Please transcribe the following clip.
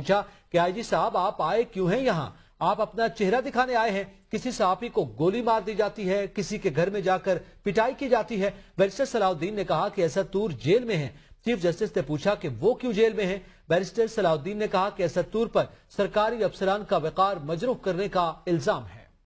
पूछा कि आईजी साहब आप आए क्यों हैं यहाँ आप अपना चेहरा दिखाने आए हैं किसी साफी को गोली मार दी जाती है किसी के घर में जाकर पिटाई की जाती है बैरिस्टर सलाउद्दीन ने कहा कि तूर जेल में है चीफ जस्टिस ने पूछा कि वो क्यों जेल में है बैरिस्टर सलाउद्दीन ने कहा कि तूर पर सरकारी अफसरान का वकार मजरूफ करने का इल्जाम है